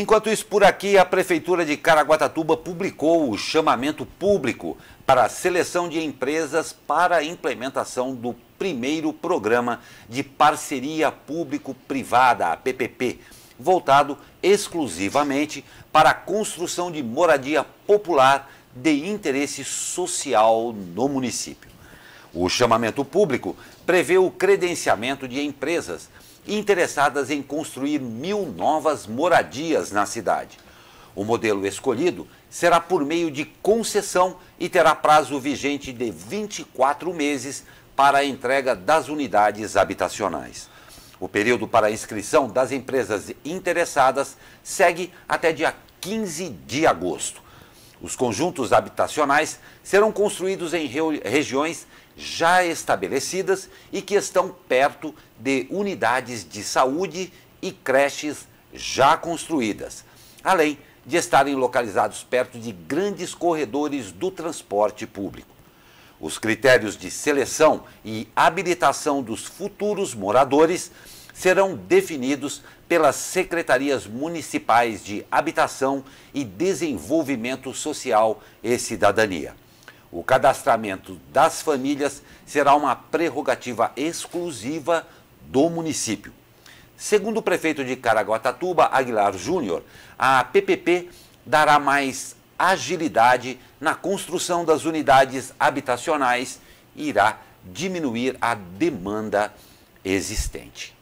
Enquanto isso, por aqui, a Prefeitura de Caraguatatuba publicou o chamamento público para a seleção de empresas para a implementação do primeiro programa de parceria público-privada, a PPP, voltado exclusivamente para a construção de moradia popular de interesse social no município. O chamamento público prevê o credenciamento de empresas interessadas em construir mil novas moradias na cidade. O modelo escolhido será por meio de concessão e terá prazo vigente de 24 meses para a entrega das unidades habitacionais. O período para inscrição das empresas interessadas segue até dia 15 de agosto. Os conjuntos habitacionais serão construídos em regiões já estabelecidas e que estão perto de unidades de saúde e creches já construídas, além de estarem localizados perto de grandes corredores do transporte público. Os critérios de seleção e habilitação dos futuros moradores serão definidos pelas secretarias municipais de Habitação e Desenvolvimento Social e Cidadania. O cadastramento das famílias será uma prerrogativa exclusiva do município. Segundo o prefeito de Caraguatatuba, Aguilar Júnior, a PPP dará mais agilidade na construção das unidades habitacionais e irá diminuir a demanda existente.